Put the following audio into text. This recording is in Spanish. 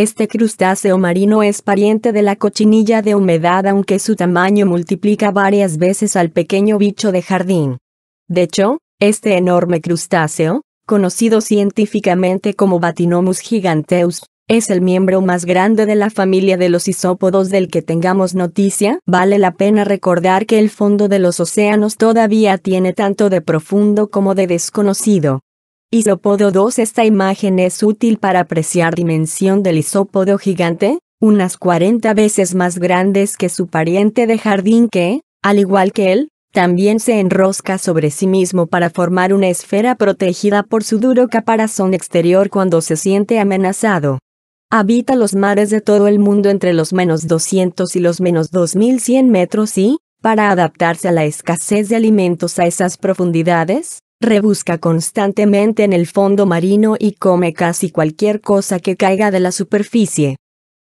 Este crustáceo marino es pariente de la cochinilla de humedad aunque su tamaño multiplica varias veces al pequeño bicho de jardín. De hecho, este enorme crustáceo, conocido científicamente como Batinomus giganteus, es el miembro más grande de la familia de los isópodos del que tengamos noticia. Vale la pena recordar que el fondo de los océanos todavía tiene tanto de profundo como de desconocido. Isópodo 2 Esta imagen es útil para apreciar dimensión del isópodo gigante, unas 40 veces más grandes que su pariente de jardín que, al igual que él, también se enrosca sobre sí mismo para formar una esfera protegida por su duro caparazón exterior cuando se siente amenazado. Habita los mares de todo el mundo entre los menos 200 y los menos 2100 metros y, para adaptarse a la escasez de alimentos a esas profundidades, rebusca constantemente en el fondo marino y come casi cualquier cosa que caiga de la superficie.